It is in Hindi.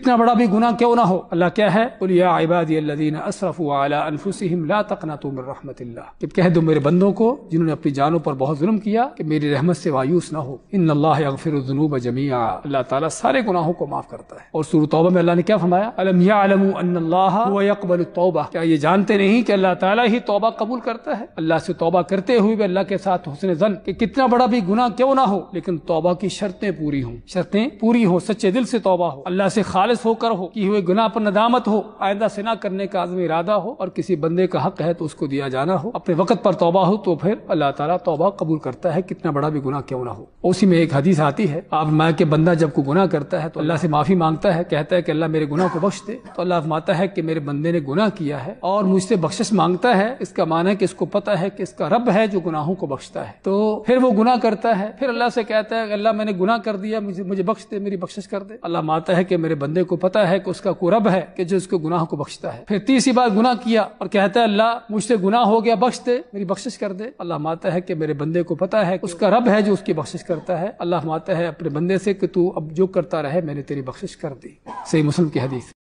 इतना बड़ा भी गुना क्यों ना हो अल्लाह क्या है उलिया इबादीन असरफ़ुआलाफुसम ला तकना तुम रहमतिल्ला कि कह दो मेरे बंदों को जिन्होंने अपनी जानों पर बहुत जुल्म किया कि मेरी रहमत से वायूस ना हो इन अल्लाह अगफिरजनूब जमिया अल्लाह ताला सारे गुनाहों को माफ करता है और सूर तौबा में अल्लाह ने क्या फरमाया अलमिया अलमकबल तौबा क्या ये जानते नहीं कि अल्लाह ताला ही तौबा कबूल करता है अल्लाह से तौबा करते हुए भी अल्लाह के साथ हुसन जन कि कितना बड़ा भी गुना क्यों ना हो लेकिन तौबा की शर्तें पूरी हों शर्तें पूरी हों सच्चे दिल से तौबा हो अल्लाह से खास खालिश होकर हो कि हुए गुना पर नदामत हो आइंदा से ना करने का आदमी इरादा हो और किसी बंदे का हक है तो उसको दिया जाना हो अपने वक्त पर तोबा हो तो फिर अल्लाह तला तोबा कबूल करता है कितना बड़ा भी गुना क्यों ना हो उसी में एक हदीस आती है आप मैं के बंदा जब को गुना करता है तो अल्लाह से माफी मांगता है कहता है कि अल्लाह मेरे गुनाह को बख्श दे तो अल्लाह माता है कि मेरे बंदे ने गुना किया है और मुझसे बख्शिश मांगता है इसका माना है कि इसको पता है कि इसका रब है जो गुनाहों को बख्शता है तो फिर वो गुना करता है फिर अल्लाह से कहता है अल्लाह मैंने गुना कर दिया मुझे मुझे बख्श दे मेरी बख्शिश कर दे अल्लाह माता है कि मेरे बंदे बंदे को पता है कि उसका को रब है कि जो उसके गुनाह को बख्शता है फिर तीसरी बार गुनाह किया और कहता है अल्लाह मुझसे गुनाह हो गया बख्श दे मेरी बख्शिश कर दे अल्लाह माता है कि मेरे बंदे को पता है उसका रब है जो उसकी बख्शिश करता है अल्लाह माता है अपने बंदे से कि तू अब जो करता रहे मैंने तेरी बख्शिश कर दी सही मुस्लिम की हदीस